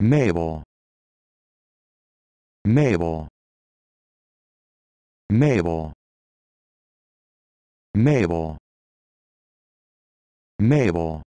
Mabel Mabel Mabel Mabel Mabel